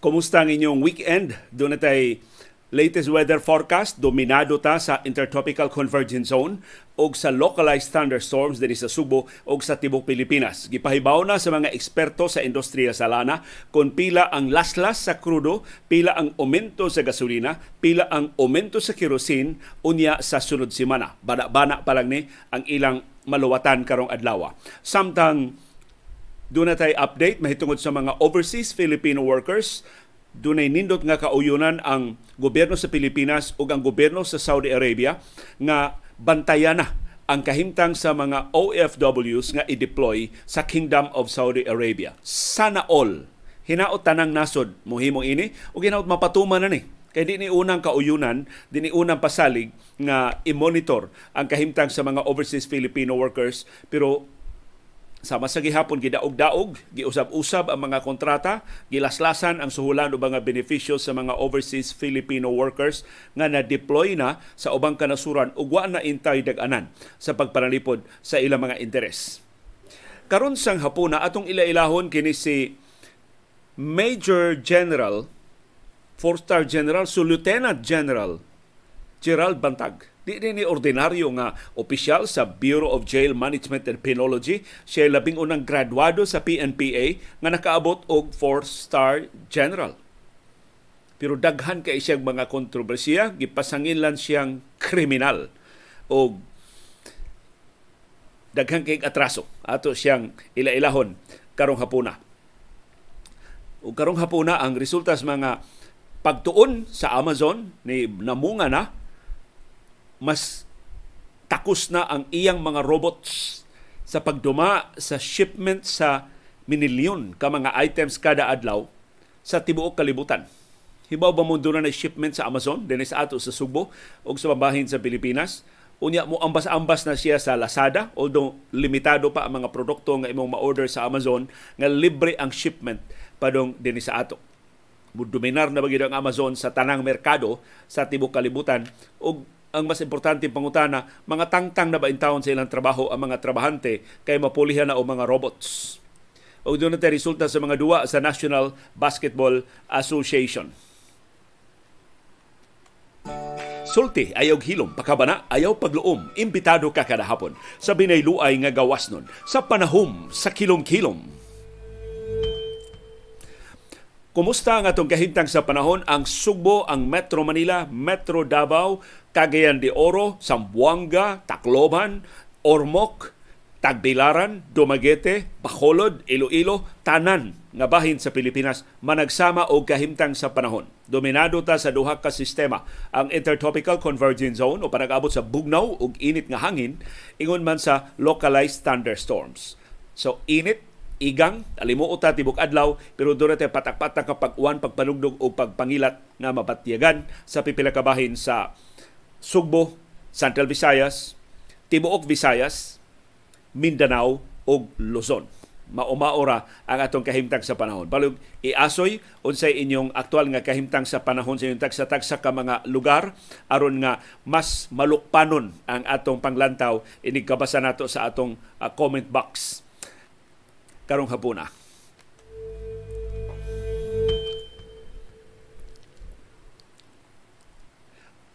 Kumusta ang inyong weekend? Doon na tayo latest weather forecast, dominado ta sa Intertropical Convergence Zone og sa localized thunderstorms diri sa Subo og sa Tibok Pilipinas. Gipahibaw na sa mga eksperto sa industriya sa lana kung pila ang laslas sa krudo, pila ang aumento sa gasolina, pila ang aumento sa kerosene unya sa sunod semana. Bana-bana pa lang ni ang ilang maluwatan karong adlaw. Samtang doon na tayo update mahitungod sa mga overseas Filipino workers dunay nindot nga kauyunan ang gobyerno sa Pilipinas ug ang gobyerno sa Saudi Arabia nga bantayan na ang kahimtang sa mga OFWs nga i-deploy sa Kingdom of Saudi Arabia. Sana all hinaot tanang nasod mohimo ini ug hinaot mapatuman na ni kay di ni unang kauyunan, di ni unang pasalig nga i-monitor ang kahimtang sa mga overseas Filipino workers pero Sama sa gihapon gidaog-daog, giusab-usab ang mga kontrata, gilaslasan ang suhulan o mga benepisyo sa mga overseas Filipino workers nga na-deploy na sa ubang kanasuran ug wa na intay daganan sa pagpanalipod sa ilang mga interes. Karon sang hapon na atong ilailahon kini si Major General, four star General, so Lieutenant General Gerald Bantag Di din ni ordinaryo nga opisyal sa Bureau of Jail Management and Penology. Siya labing unang graduado sa PNPA nga nakaabot og 4-star general. Pero daghan kay siyang mga kontrobersiya, gipasangilan siyang kriminal o daghan kay atraso ato siyang ila-ilahon karong hapuna. O karong hapuna ang resulta sa mga pagtuon sa Amazon ni namunga na mas takus na ang iyang mga robots sa pagduma sa shipment sa minilyon ka mga items kada adlaw sa tibuok kalibutan. Hibaw ba mundo na shipment sa Amazon, dinis ato sa Subo o sa mabahin sa Pilipinas? Unya mo ambas-ambas na siya sa Lazada, although limitado pa ang mga produkto nga imong ma-order sa Amazon, nga libre ang shipment padong dinis sa ato. Dominar na bagay ang Amazon sa tanang merkado sa tibuok kalibutan o ang mas importante pangutana, mga tangtang na ba intawon sa ilang trabaho ang mga trabahante kay mapulihan na o mga robots. O doon natin resulta sa mga duwa sa National Basketball Association. Sulti ayaw hilom, pakabana ayaw pagluom, imbitado ka kada hapon sa binayluay nga gawas nun, sa panahom sa kilom-kilom Kumusta nga itong kahintang sa panahon ang Sugbo, ang Metro Manila, Metro Davao, Cagayan de Oro, Sambuanga, Tacloban, Ormoc, Tagbilaran, Dumaguete, Bacolod, Iloilo, tanan nga bahin sa Pilipinas managsama og kahimtang sa panahon. Dominado ta sa duha ka sistema ang intertropical convergence zone o panag sa bugnaw ug init nga hangin ingon man sa localized thunderstorms. So init igang alimuot ta tibok adlaw pero dura tay patak-patak kapag uwan pagpanugdog o pagpangilat nga mabatyagan sa pipila kabahin sa Sugbo, Central Visayas, Tibuok Visayas, Mindanao ug Luzon. Maumaura ang atong kahimtang sa panahon. Balog iasoy unsay inyong aktual nga kahimtang sa panahon sa inyong tagsa-tagsa ka mga lugar aron nga mas malukpanon ang atong panglantaw Inigkabasa nato sa atong uh, comment box karong hapuna.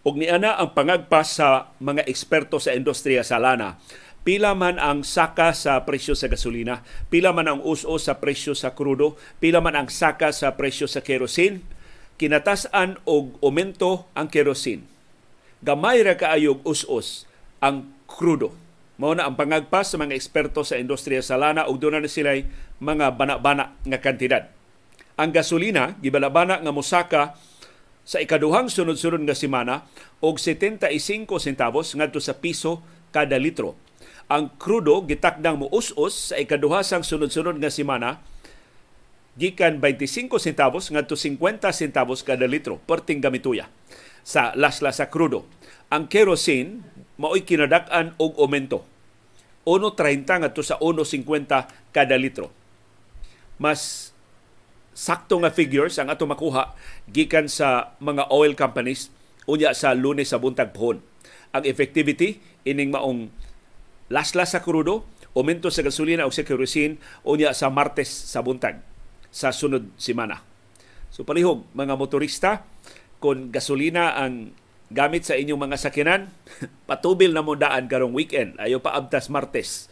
Og niana ang pangagpas sa mga eksperto sa industriya sa lana. Pila man ang saka sa presyo sa gasolina, pila man ang uso sa presyo sa krudo, pila man ang saka sa presyo sa kerosene, kinatasan og aumento ang kerosene. Gamay ra kaayog us-us ang krudo mao na ang pangagpas sa mga eksperto sa industriya sa lana ug doon na sila mga bana-bana nga kantidad. Ang gasolina gibalabana nga mosaka sa ikaduhang sunod-sunod nga semana og 75 e centavos ngadto sa piso kada litro. Ang krudo gitakdang muus-us sa ikaduhasang sunod-sunod nga semana gikan 25 centavos ngadto 50 centavos kada litro perting gamituya sa laslas sa krudo. Ang kerosene mao'y kinadak-an og aumento 1.30 ngadto sa 1.50 kada litro. Mas sakto nga figures ang ato makuha gikan sa mga oil companies unya sa Lunes sa buntag pohon. Ang effectivity ining maong laslas sa krudo, umento sa gasolina o sa kerosene unya sa Martes sa buntag sa sunod simana. So palihog mga motorista kung gasolina ang gamit sa inyong mga sakinan. Patubil na mo daan karong weekend. Ayo pa abtas Martes.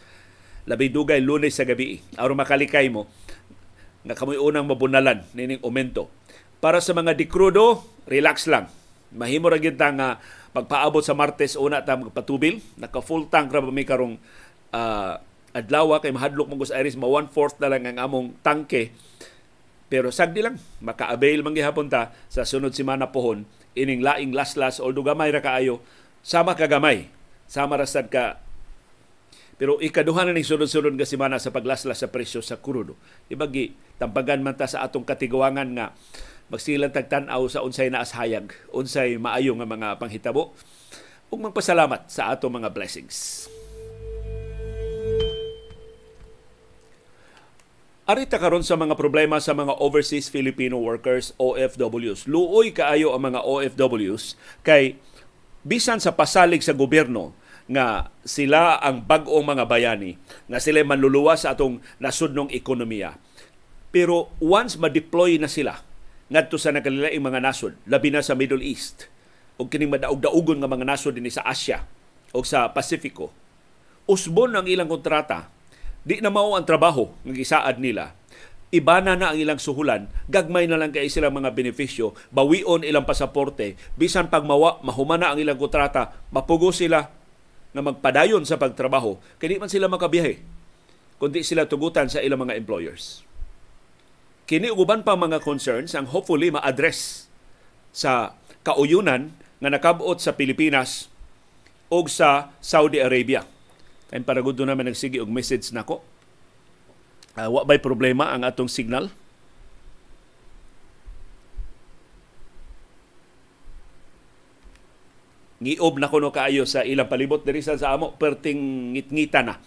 Labi dugay Lunes sa gabi. Aron makalikay mo nga kamoy unang mabunalan nining umento. Para sa mga dikrudo, relax lang. Mahimo ra gyud nga pagpaabot sa Martes una ta magpatubil. Naka full tank ra mi karong uh, adlaw ah, kay mahadlok mo Iris ma one fourth na lang ang among tangke pero sagdi lang, maka-avail man ta sa sunod semana pohon ining laing laslas although gamay ra kaayo, sama ka gamay. Sama ra ka pero ikaduhan na ning sunod-sunod nga semana sa paglaslas sa presyo sa krudo. Ibagi, tampagan man ta sa atong katigawangan nga magsilang tagtanaw sa unsay na ashayag, unsay maayo nga mga panghitabo ug magpasalamat sa atong mga blessings. Arita karon sa mga problema sa mga overseas Filipino workers OFWs. Luoy kaayo ang mga OFWs kay bisan sa pasalig sa gobyerno nga sila ang bag-ong mga bayani, nga sila manluluwas sa atong nasudnong ekonomiya. Pero once ma-deploy na sila ngadto sa nakalilaing mga nasod, labi na sa Middle East, o kining madaog-daugon nga mga nasod dinhi sa Asia o sa Pasifiko, usbon ang ilang kontrata Di na mao ang trabaho ng isaad nila. ibana na ang ilang suhulan, gagmay na lang kay sila mga benepisyo, bawion ilang pasaporte, bisan pag pagmawa, mahumana ang ilang kontrata, mapugo sila na magpadayon sa pagtrabaho, kaya man sila makabiyahe, kundi sila tugutan sa ilang mga employers. Kini uban pa mga concerns ang hopefully ma-address sa kauyunan nga nakabot sa Pilipinas o sa Saudi Arabia. Time para gud na nagsige og message nako. Uh, wa bay problema ang atong signal? Ngiob na kuno kaayo sa ilang palibot diri sa amo perting ngitngita na.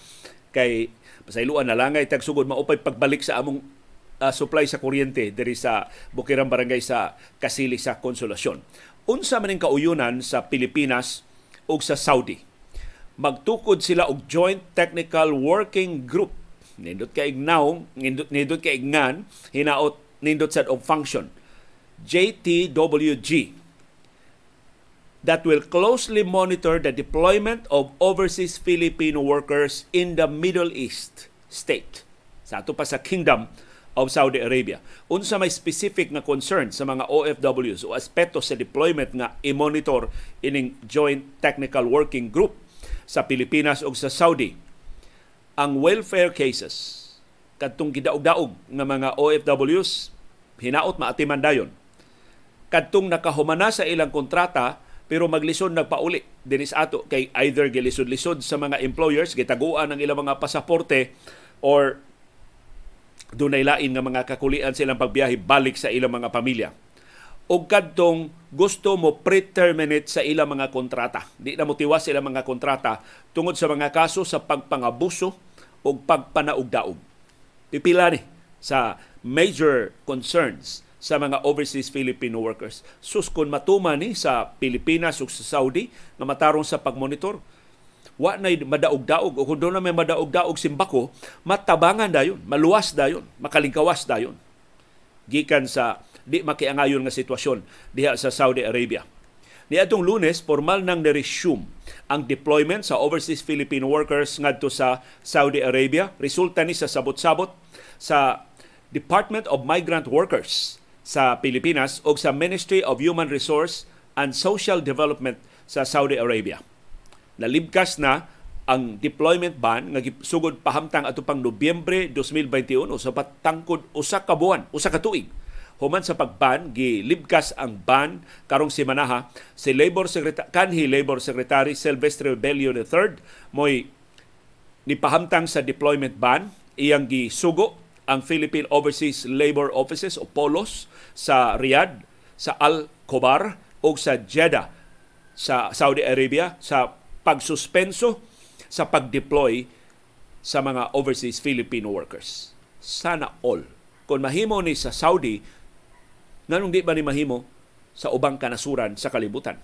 Kay pasayloan na langay tagsugod maupay pagbalik sa among uh, supply sa kuryente diri sa Bukirang Barangay sa Kasili sa Konsolasyon. Unsa man ang kauyonan sa Pilipinas ug sa Saudi? magtukod sila og Joint Technical Working Group. Nindot kay ignaw, nindot, nindot kay ignan, hinaot nindot set of function. JTWG that will closely monitor the deployment of overseas Filipino workers in the Middle East state. Sa ato pa sa Kingdom of Saudi Arabia. Unsa may specific na concern sa mga OFWs o aspeto sa deployment nga i-monitor ining Joint Technical Working Group sa Pilipinas o sa Saudi ang welfare cases kadtong gidaog-daog ng mga OFWs hinaot maatiman dayon kadtong nakahumana sa ilang kontrata pero maglisod nagpauli dinis ato kay either gilisod-lisod sa mga employers gitaguan ang ilang mga pasaporte or dunay lain nga mga kakulian silang pagbiyahe balik sa ilang mga pamilya o kadtong gusto mo pre sa ilang mga kontrata. Di na mo tiwas ilang mga kontrata tungod sa mga kaso sa pagpangabuso o pagpanaugdaog. Pipila ni sa major concerns sa mga overseas Filipino workers. Sus kung matuma ni sa Pilipinas o sa Saudi na matarong sa pagmonitor, wa na madaog-daog o kung doon na may madaog-daog simbako, matabangan dayon, maluwas dayon, makalingkawas dayon. Gikan sa di makiangayon nga sitwasyon diha sa Saudi Arabia. Niadtong Lunes, formal nang niresume ang deployment sa overseas Filipino workers ngadto sa Saudi Arabia. Resulta ni sa sabot-sabot sa Department of Migrant Workers sa Pilipinas o sa Ministry of Human Resource and Social Development sa Saudi Arabia. Nalibkas na ang deployment ban nga sugod pahamtang ato pang Nobyembre 2021 o sa patangkod usa ka buwan, usa ka tuig Human sa pagban, gilibkas ang ban karong si Manaha, si Labor Secretary, kanhi Labor Secretary Silvestre Bello III mo'y nipahamtang sa deployment ban, iyang gisugo ang Philippine Overseas Labor Offices o POLOS sa Riyadh, sa Al-Khobar o sa Jeddah sa Saudi Arabia sa pagsuspenso sa pagdeploy sa mga overseas Filipino workers. Sana all. Kung mahimo ni sa Saudi nganong di ba ni mahimo sa ubang kanasuran sa kalibutan.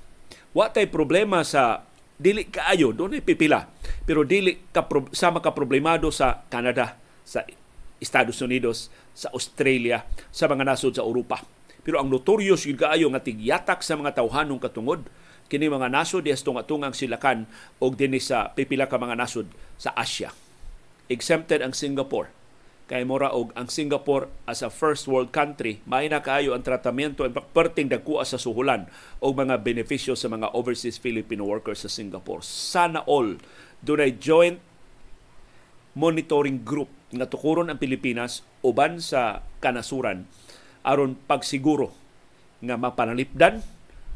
Wa tay problema sa dili kaayo, doon ay pipila. Pero dili ka sama ka problemado sa Canada, sa Estados Unidos, sa Australia, sa mga nasod sa Europa. Pero ang notorious yun kaayo nga tigyatak sa mga tawhanong katungod, kini mga nasod yes tunga-tungang silakan og dinhi sa pipila ka mga nasod sa Asia. Exempted ang Singapore kay mora og ang Singapore as a first world country may na kaayo ang tratamento ang perting dagkuha sa suhulan og mga benepisyo sa mga overseas Filipino workers sa Singapore sana all dunay joint monitoring group nga tukuron ang Pilipinas uban sa kanasuran aron pagsiguro nga mapanalipdan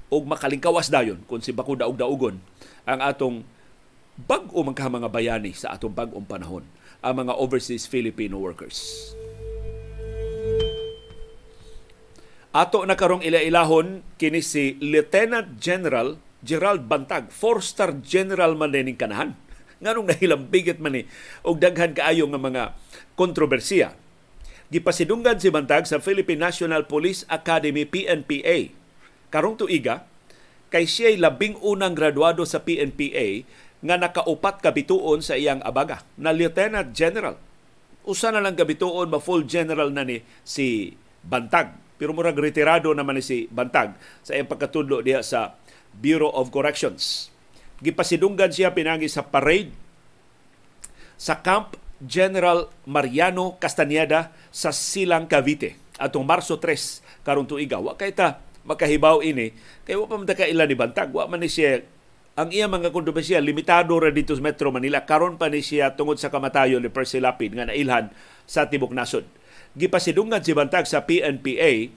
og makalingkawas dayon kung si bako daog-daugon ang atong bag-o mga bayani sa atong bag-ong panahon ang mga overseas Filipino workers. Ato na karong ila-ilahon kini si Lieutenant General Gerald Bantag, four-star general man ning kanahan. Nganong nahilambigit man ni og daghan kaayo nga mga kontrobersiya. Gipasidunggan si Bantag sa Philippine National Police Academy PNPA. Karong tuiga, kay siya'y labing unang graduado sa PNPA nga nakaupat kabituon sa iyang abaga na Lieutenant General. Usa na lang kabituon ma full general na ni si Bantag. Pero murag retirado naman ni si Bantag sa iyang pagkatudlo diya sa Bureau of Corrections. Gipasidunggan siya pinangi sa parade sa Camp General Mariano Castaneda sa Silang Cavite atong Marso 3 karon tuiga. Wa kay ta makahibaw ini kay wa pa man ta ilan ni Bantag, wa man ni siya ang iya mga kontrobersiya limitado ra dito sa Metro Manila karon pa ni siya tungod sa kamatayon ni Percy Lapid nga nailhan sa tibok nasod. Gipasidungan si bantag sa PNPA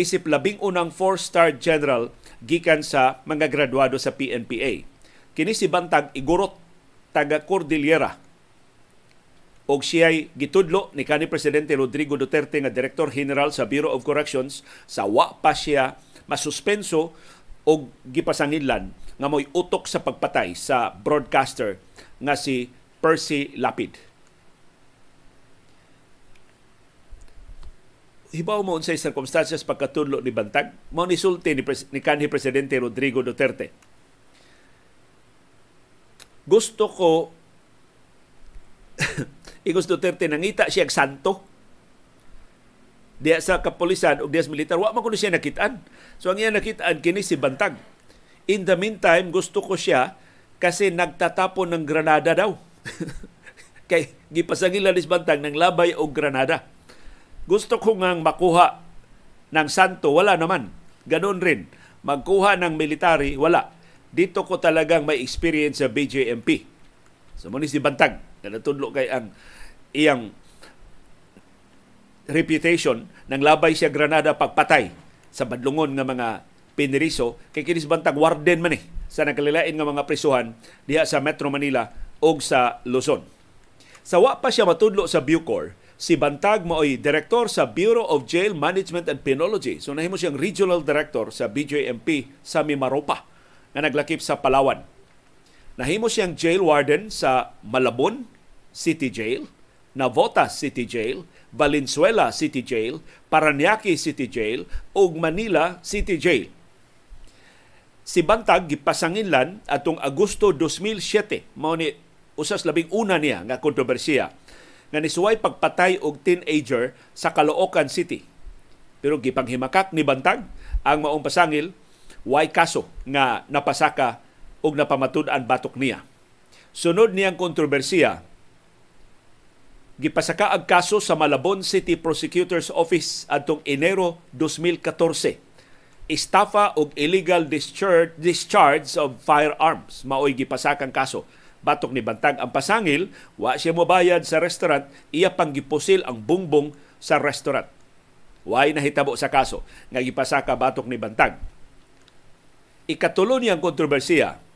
isip labing unang four-star general gikan sa mga graduado sa PNPA. Kini si bantag igurot taga Cordillera og siya'y gitudlo ni kani Presidente Rodrigo Duterte nga Director General sa Bureau of Corrections sa wa pa siya masuspenso og gipasangidlan nga mo'y utok sa pagpatay sa broadcaster nga si Percy Lapid. Hibaw mo unsay circumstances pagkatudlo ni Bantag, mao ni sulti ni, pres- ni kanhi presidente Rodrigo Duterte. Gusto ko Igos Duterte nangita siya santo diya sa kapulisan o diya sa militar, wa man kuno siya nakitaan. So ang iya nakitaan kini si Bantag In the meantime, gusto ko siya kasi nagtatapon ng granada daw. Kay gipasangilan is bantang ng labay o granada. Gusto ko ngang makuha ng santo, wala naman. Ganon rin. Magkuha ng military, wala. Dito ko talagang may experience sa BJMP. So, munis ni Bantag, na kay ang iyang reputation ng labay siya Granada pagpatay sa badlungon ng mga Piniriso kay kinis bantag warden man eh sa nakalilain nga mga prisuhan diha sa Metro Manila o sa Luzon. Sa wa pa siya matudlo sa Bucor, si Bantag maoy direktor sa Bureau of Jail Management and Penology. So nahimo siyang regional director sa BJMP sa Mimaropa na naglakip sa Palawan. Nahimo siyang jail warden sa Malabon City Jail, Navota City Jail, Valenzuela City Jail, Paranaque City Jail ug Manila City Jail si Bantag gipasanginlan atong Agosto 2007 mao ni usas labing una niya nga kontrobersiya nga nisuway pagpatay og teenager sa Caloocan City. Pero gipanghimakak ni Bantag ang maong pasangil way kaso nga napasaka og napamatud-an batok niya. Sunod niyang kontrobersiya gipasaka ag kaso sa Malabon City Prosecutor's Office atong Enero 2014 estafa og illegal discharge, discharge of firearms. Maoy gipasakang kaso. Batok ni Bantag ang pasangil, wa siya mo bayad sa restaurant, iya pang gipusil ang bungbong sa restaurant. Way nahitabo sa kaso nga gipasaka batok ni Bantag. Ikatulo niyang kontrobersiya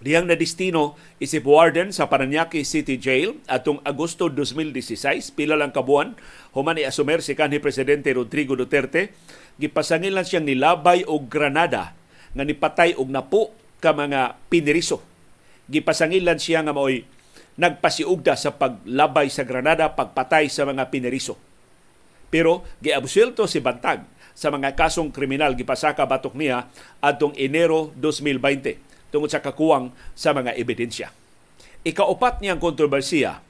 Diyang na destino isip warden sa Paranaque City Jail atong Agosto 2016 pila lang kabuan human ni asumer si kanhi presidente Rodrigo Duterte gipasangilan siyang nilabay og granada nga nipatay og napo ka mga piniriso. Gipasangilan siya nga maoy nagpasiugda sa paglabay sa granada, pagpatay sa mga piniriso. Pero giabsolto si Bantag sa mga kasong kriminal gipasaka batok niya adtong Enero 2020 tungod sa kakuwang sa mga ebidensya. Ikaupat niyang kontrobersiya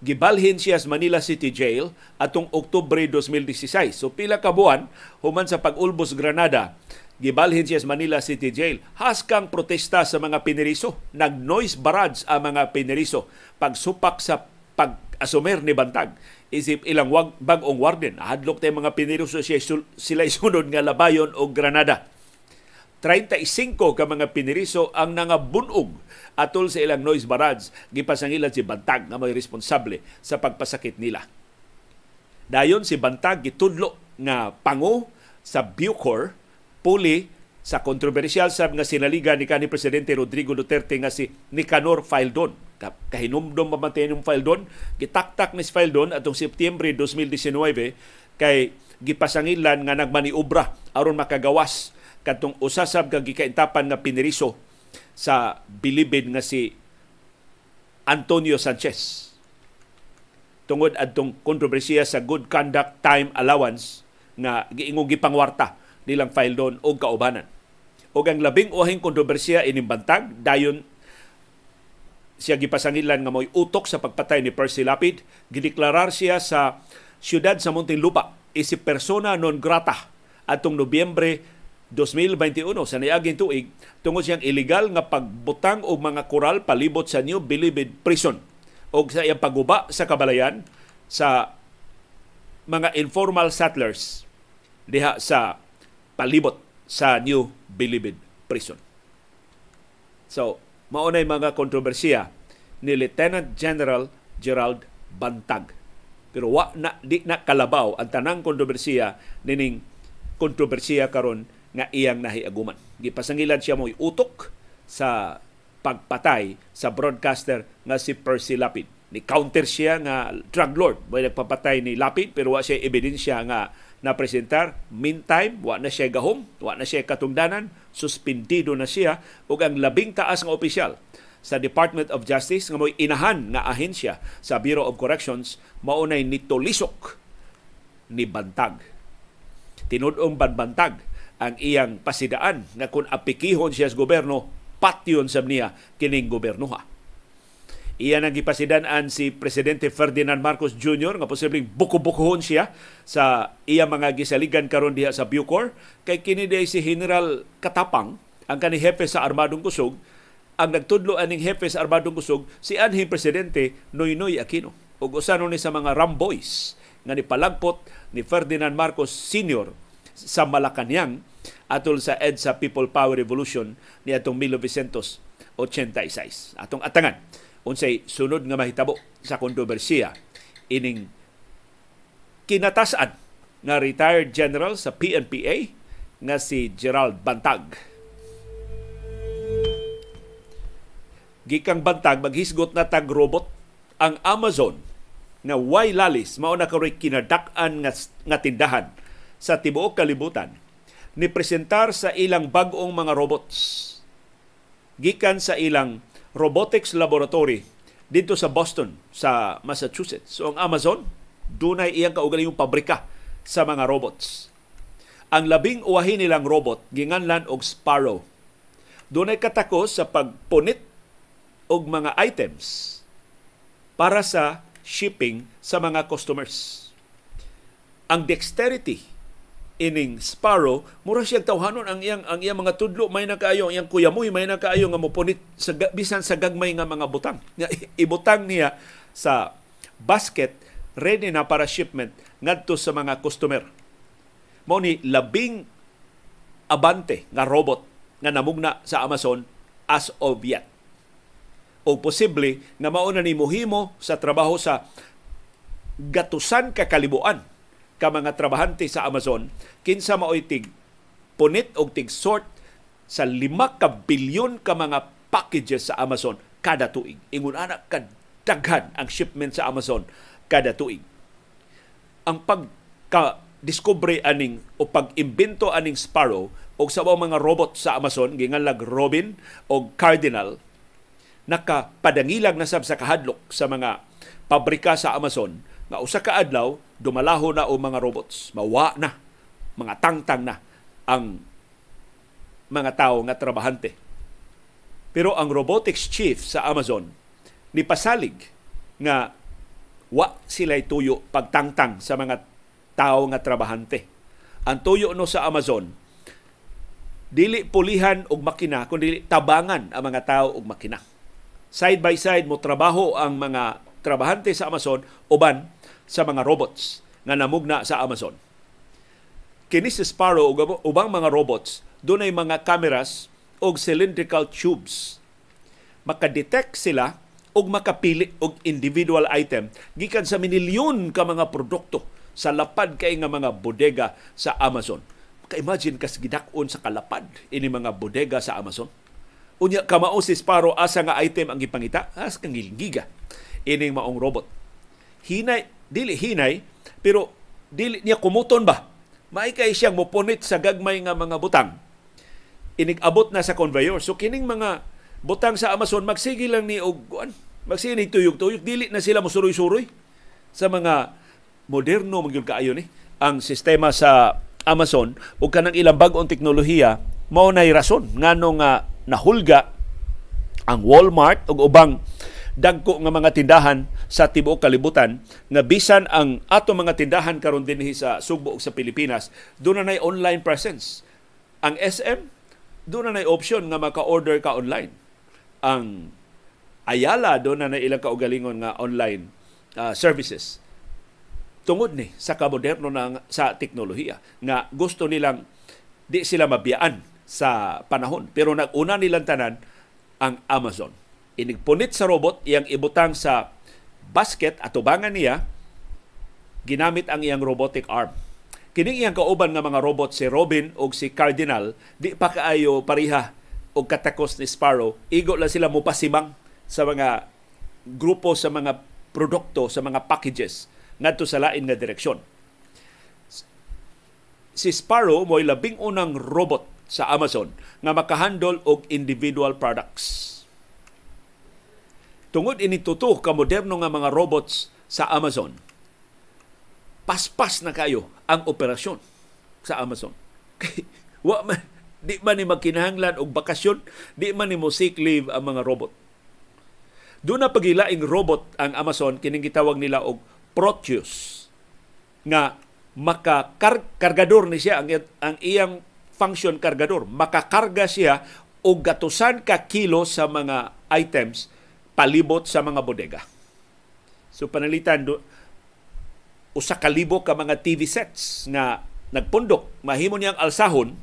gibalhin siya sa Manila City Jail atong Oktubre 2016. So pila ka buwan human sa pagulbos Granada, gibalhin siya sa Manila City Jail. Haskang protesta sa mga pineriso, nag-noise barrage ang mga pineriso pagsupak sa pag-asumer ni Bantag. Isip ilang wag, bagong warden, hadlok tay mga pineriso siya, sila isunod nga Labayon o Granada. 35 ka mga piniriso ang nangabunog atol sa ilang noise barrage gipasangilan si Bantag nga may responsable sa pagpasakit nila. Dayon si Bantag gitudlo nga pango sa Bucor puli sa kontrobersyal sab nga sinaligan ni kanhi presidente Rodrigo Duterte nga si Nicanor Faildon. Kahinumdom mamatay ng Faildon, gitaktak ni Faildon atong September 2019 kay gipasangilan nga nagmaniobra aron makagawas kadtong usasab nga gikaintapan nga piniriso sa bilibid nga si Antonio Sanchez tungod adtong kontrobersiya sa good conduct time allowance nga giingong gipangwarta nilang file doon og kaubanan. Og ang labing uhing kontrobersiya inimbantag dayon siya gipasangilan nga mo'y utok sa pagpatay ni Percy Lapid. Gideklarar siya sa siyudad sa Muntinlupa isip persona non grata atong Nobyembre 2021 sa niaging tuig tungod siyang ilegal nga pagbutang og mga koral palibot sa New Bilibid Prison og sa iyang paguba sa kabalayan sa mga informal settlers diha sa palibot sa New Bilibid Prison. So, maunay mga kontrobersiya ni Lieutenant General Gerald Bantag. Pero wa na di na kalabaw ang tanang kontrobersiya nining kontrobersiya karon nga iyang nahiaguman. Gipasangilad siya mo'y utok sa pagpatay sa broadcaster nga si Percy Lapid. Ni counter siya nga drug lord. May nagpapatay ni Lapid pero wa siya ebidensya nga na presentar. Meantime, wa na siya gahom, wa na siya katungdanan, suspindido na siya ug ang labing taas nga opisyal sa Department of Justice nga mo'y inahan nga ahensya sa Bureau of Corrections maunay nitolisok ni Bantag. Tinudong Banbantag ang iyang pasidaan nga kung apikihon siya sa gobyerno, patyon sa niya kining gobyernoha. Iyan ang gipasidanan si Presidente Ferdinand Marcos Jr. nga posibleng bukubukuhon siya sa iyang mga gisaligan karon diha sa Bucor kay kini si General Katapang ang kani hepe sa Armadong Kusog ang nagtudlo aning hepe sa Armadong Kusog si anhing presidente Noynoy Aquino ug usa ni sa mga Ramboys nga nipalagpot ni Ferdinand Marcos Sr. sa Malacañang atol sa EDSA People Power Revolution ni atong 1986. Atong atangan unsay sunod nga mahitabo sa kontrobersiya ining kinatasan nga retired general sa PNPA nga si Gerald Bantag. Gikang Bantag maghisgot na tag robot ang Amazon na way lalis mao na kay kinadak-an nga, nga tindahan sa tibuok kalibutan ni presentar sa ilang bag-ong mga robots gikan sa ilang robotics laboratory dito sa Boston sa Massachusetts. So ang Amazon dunay iyang kaugalingong pabrika sa mga robots. Ang labing uwahi nilang robot ginganlan og Sparrow. Dunay katakos sa pagpunit og mga items para sa shipping sa mga customers. Ang dexterity ining Sparrow mura siyang tawhanon ang iyang ang iyang mga tudlo may na kaayo ang iyang kuyamoy may na kaayo nga mopunit sa bisan sa gagmay nga mga butang nga ibutang niya sa basket ready na para shipment ngadto sa mga customer mao ni labing abante nga robot nga namugna sa Amazon as of yet o posible na mauna na ni mohimo sa trabaho sa gatusan kakalibuan ka mga trabahante sa Amazon kinsa maoy tig punit og tig sort sa lima ka bilyon ka mga packages sa Amazon kada tuig. Ingon ana kadaghan ang shipment sa Amazon kada tuig. Ang pagka discovery aning o pag-imbento aning Sparrow o sa mga robot sa Amazon gingalag Robin o Cardinal nakapadangilag na sab sa kahadlok sa mga pabrika sa Amazon nga usa ka adlaw dumalaho na o mga robots, mawa na, mga tangtang na ang mga tao nga trabahante. Pero ang robotics chief sa Amazon ni pasalig nga wa sila tuyo pagtangtang sa mga tao nga trabahante. Ang tuyo no sa Amazon dili pulihan og makina kundi tabangan ang mga tao og makina. Side by side mo trabaho ang mga trabahante sa Amazon uban sa mga robots nga namugna sa Amazon. Kini si Sparrow ug ubang mga robots dunay mga cameras og cylindrical tubes. Makadetect sila og makapili og individual item gikan sa minilyon ka mga produkto sa lapad kay nga mga bodega sa Amazon. Ka-imagine kas gidak-on sa kalapad ini mga bodega sa Amazon. Unya kamao si Sparrow asa nga item ang ipangita as kang gigiga ining maong robot. Hinay dili hinay pero dili niya kumuton ba maay kay siyang mupunit sa gagmay nga mga butang inigabot na sa conveyor so kining mga butang sa Amazon magsige lang ni og kuan magsige ni tuyog-tuyog dili na sila musuroy suroy sa mga moderno magyud kaayo ni eh, ang sistema sa Amazon o kanang ilang bag-ong teknolohiya mao nay rason nganong nga nahulga ang Walmart ug ubang dagko nga mga tindahan sa tibuok kalibutan na bisan ang ato mga tindahan karon dinhi sa Sugbo sa Pilipinas do na nay online presence. Ang SM do na nay option nga maka-order ka online. Ang Ayala do na nay ilang kaugalingon nga online uh, services tungod ni sa kamoderno ng sa teknolohiya nga gusto nilang di sila mabiyaan sa panahon pero naguna nilang tanan ang Amazon inigpunit sa robot iyang ibutang sa basket atubangan niya ginamit ang iyang robotic arm. Kining iyang kauban nga mga robot si Robin o si Cardinal di pa kaayo pariha o katakos ni Sparrow. Igo lang sila mupasimang sa mga grupo sa mga produkto sa mga packages ngadto sa lain nga direksyon. Si Sparrow mo'y labing unang robot sa Amazon nga makahandle og individual products Tungod ini tuto ka moderno nga mga robots sa Amazon. Paspas na kayo ang operasyon sa Amazon. wa man di man ni magkinahanglan og bakasyon, di man ni mo sick leave ang mga robot. do na pagilaing robot ang Amazon, kining gitawag nila og Proteus nga makakargador ni siya ang, ang iyang function kargador. Makakarga siya og gatusan ka kilo sa mga items palibot sa mga bodega. So panalitan, do, usa ka libo ka mga TV sets na nagpundok, mahimo niyang alsahon,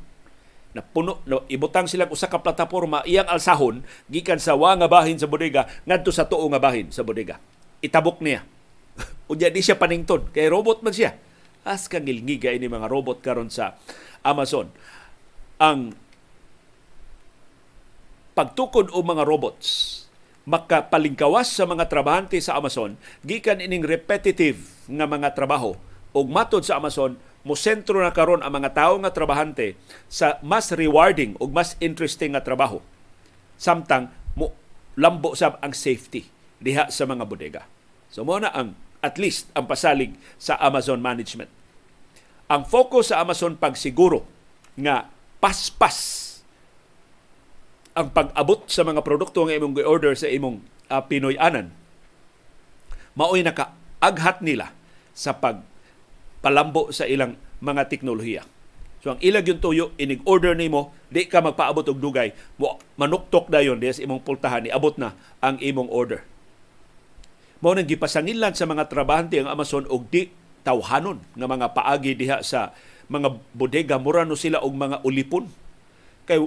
na puno, na ibutang silang usa ka plataporma, iyang alsahon, gikan sa wa nga bahin sa bodega, ngadto sa tuo nga bahin sa bodega. Itabok niya. Unya di siya panington, kay robot man siya. As kang ilngiga ini mga robot karon sa Amazon. Ang pagtukod o mga robots makapalingkawas sa mga trabahante sa Amazon gikan ining repetitive nga mga trabaho ug matod sa Amazon mo sentro na karon ang mga tawo nga trabahante sa mas rewarding ug mas interesting nga trabaho samtang mo lambo sab ang safety diha sa mga bodega so mo na ang at least ang pasalig sa Amazon management ang focus sa Amazon pagsiguro nga paspas ang pag-abot sa mga produkto nga imong order sa imong uh, Pinoy-anan, mao'y nakaaghat nila sa pag palambo sa ilang mga teknolohiya. So ang ilag yung tuyo, inig-order nimo, di ka magpaabot og dugay, mo manuktok dayon diya imong pultahan, abot na ang imong order. Mao nang gipasangilan sa mga trabahante ang Amazon og di tawhanon nga mga paagi diha sa mga bodega mura no sila og mga ulipon. Kay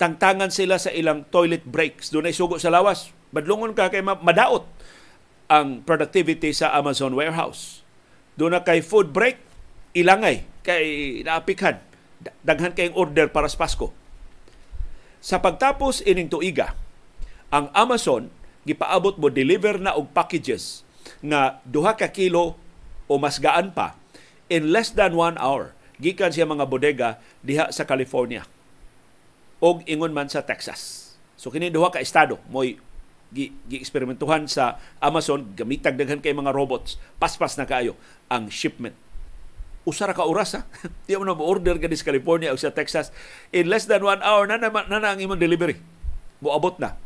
tangtangan sila sa ilang toilet breaks. Doon ay sugo sa lawas. Badlungon ka kay madaot ang productivity sa Amazon warehouse. Doon na kay food break, ilangay kay naapikhan. Daghan kayong order para sa Pasko. Sa pagtapos ining tuiga, ang Amazon gipaabot mo deliver na og packages nga duha ka kilo o mas gaan pa in less than one hour gikan siya mga bodega diha sa California og ingon man sa Texas. So kini duha ka estado moy gi-eksperimentuhan sa Amazon gamitag daghan kay mga robots. Paspas na kaayo ang shipment. Usara ka oras ha. Di mo na order ka sa California o sa Texas in less than one hour na na, na, na ang imong delivery. Moabot na.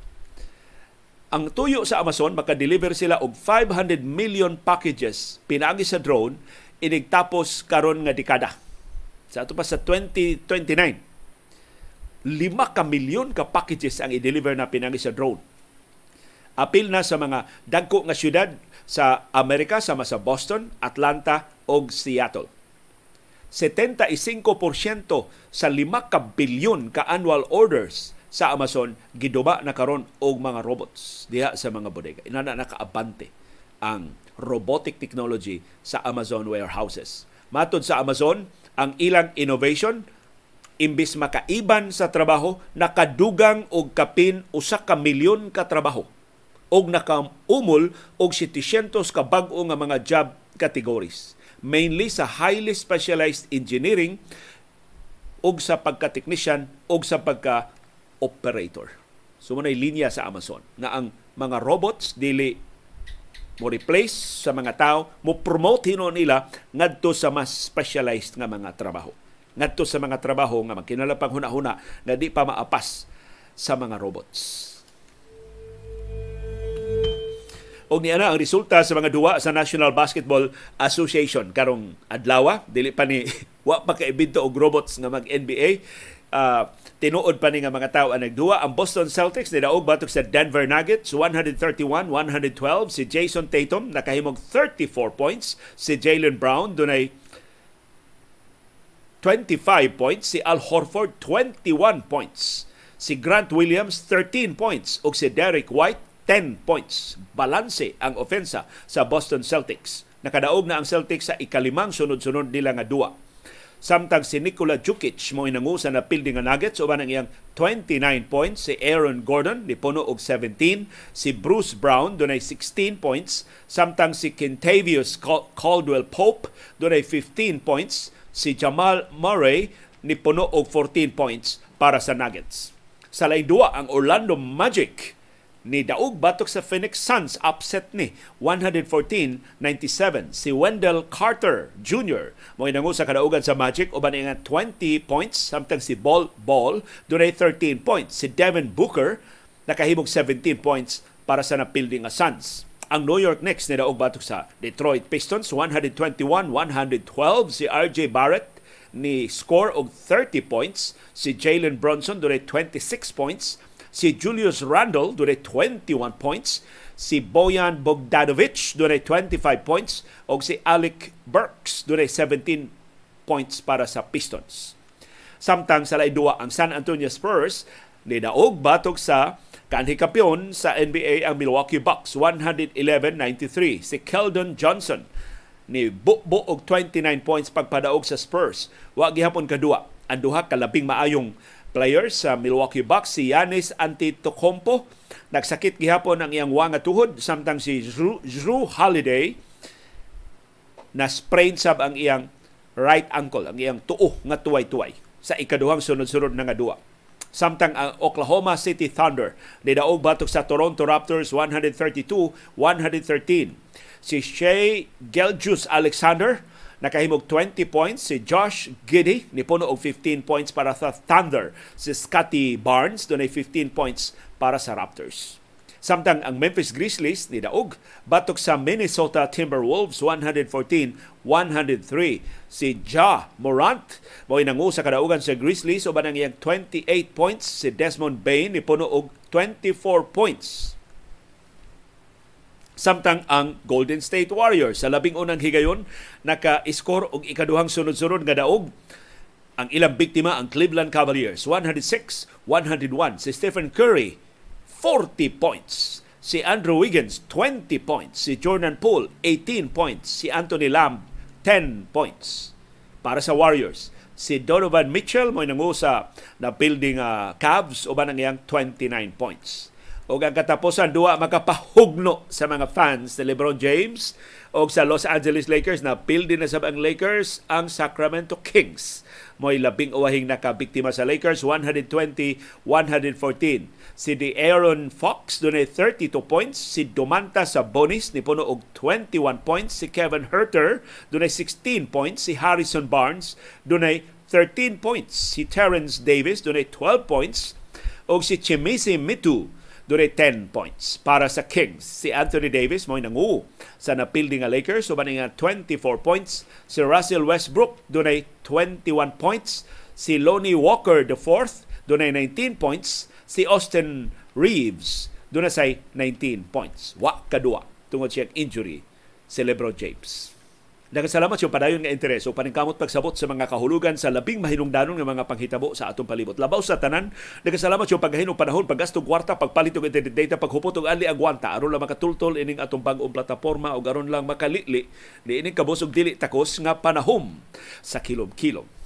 Ang tuyo sa Amazon maka-deliver sila og 500 million packages pinaagi sa drone inigtapos karon nga dekada. Sa ato pa sa 2029 lima ka milyon ka packages ang i-deliver na pinangi sa drone. Apil na sa mga dagko nga syudad sa Amerika sama sa Boston, Atlanta o Seattle. 75% sa lima ka bilyon ka annual orders sa Amazon giduba na karon og mga robots diha sa mga bodega. Inana nakaabante ang robotic technology sa Amazon warehouses. Matod sa Amazon, ang ilang innovation imbis makaiban sa trabaho nakadugang og kapin usa ka milyon ka trabaho og nakaumol og 700 ka bag-o nga mga job categories mainly sa highly specialized engineering og sa pagka-technician og sa pagka-operator. So manay linya sa Amazon na ang mga robots dili mo replace sa mga tao, mo promote hino nila ngadto sa mas specialized nga mga trabaho ngadto sa mga trabaho nga magkinalapang pang huna-huna na di pa maapas sa mga robots. Og niya na ang resulta sa mga duwa sa National Basketball Association karong Adlawa, dili pa ni wa pa kaibidto og robots na mag NBA uh, ah, tinuod pa ni nga mga tao ang nagduwa ang Boston Celtics nidaog batok sa Denver Nuggets 131-112 si Jason Tatum nakahimog 34 points si Jalen Brown dunay 25 points, si Al Horford 21 points, si Grant Williams 13 points ug si Derek White 10 points. Balanse ang ofensa sa Boston Celtics. Nakadaog na ang Celtics sa ikalimang sunod-sunod nila nga duwa. Samtang si Nikola Jukic mo inangusa na pildi nga Nuggets uban ang iyang 29 points, si Aaron Gordon ni puno og 17, si Bruce Brown dunay 16 points, samtang si Kentavious Caldwell Pope dunay 15 points, si Jamal Murray ni puno og 14 points para sa Nuggets. Sa lain duwa ang Orlando Magic ni daog batok sa Phoenix Suns upset ni 114-97 si Wendell Carter Jr. mo inango sa kadaugan sa Magic uban nga 20 points samtang si Ball Ball dunay 13 points si Devin Booker nakahimog 17 points para sa napilding nga Suns ang New York Knicks nidaog batok sa Detroit Pistons 121-112 si RJ Barrett ni score og 30 points, si Jalen Bronson dure 26 points, si Julius Randle dure 21 points, si Bojan Bogdanovic dure 25 points og si Alec Burks dure 17 points para sa Pistons. Samtang sa lay duwa ang San Antonio Spurs Nidaog batok sa kanhi kampiyon sa NBA ang Milwaukee Bucks 111-93 si Keldon Johnson ni Bukbo og 29 points pagpadaog sa Spurs. Wa gihapon kadua. Ang duha ka labing maayong players sa Milwaukee Bucks si Giannis Antetokounmpo nagsakit gihapon ang iyang wanga tuhod samtang si Drew, Drew Holiday na sprain sab ang iyang right ankle ang iyang tuo nga tuway-tuway sa ikaduhang sunod-sunod na nga duwa. Samtang ang Oklahoma City Thunder nidaog batok sa Toronto Raptors 132-113. Si Shea Geljus Alexander nakahimog 20 points si Josh Giddy ni puno og 15 points para sa Thunder si Scotty Barnes dunay 15 points para sa Raptors Samtang ang Memphis Grizzlies ni Daug batok sa Minnesota Timberwolves 114-103. Si Ja Morant mao nangu sa kadaugan sa Grizzlies uban ang iyang 28 points si Desmond Bain ni puno og 24 points. Samtang ang Golden State Warriors sa labing unang higayon naka-score og ikaduhang sunod-sunod nga daog ang ilang biktima ang Cleveland Cavaliers 106-101 si Stephen Curry 40 points. Si Andrew Wiggins, 20 points. Si Jordan Poole, 18 points. Si Anthony Lamb, 10 points. Para sa Warriors, si Donovan Mitchell mo nangu sa na building uh, Cavs o ba nangyang 29 points. O ang katapusan duwa makapahugno sa mga fans ni LeBron James o sa Los Angeles Lakers na building na sa ang Lakers ang Sacramento Kings mo'y labing uwahing nakabiktima sa Lakers, 120-114. Si De Aaron Fox dunay 32 points, si Dumanta sa bonus ni puno og 21 points, si Kevin Herter dunay 16 points, si Harrison Barnes dunay 13 points, si Terrence Davis dunay 12 points, og si Chimisi Mitu Dure 10 points para sa Kings. Si Anthony Davis mo'y nangu sa napildi nga Lakers. So, nga 24 points. Si Russell Westbrook dunay 21 points. Si Lonnie Walker the IV dunay 19 points. Si Austin Reeves dunay 19 points. Wa kadua tungod siyang injury si LeBron James. Nagasalamat yung padayon nga interes o paningkamot pagsabot sa mga kahulugan sa labing mahinungdanon nga mga panghitabo sa atong palibot. Labaw sa tanan, nagasalamat yung paghahin og panahon, paggastog kwarta, pagpalit og internet data, paghupot og ali agwanta aron lang makatultol ining atong bag-ong plataporma o aron lang makalili ni ining kabusog dili takos nga panahom sa kilom-kilom.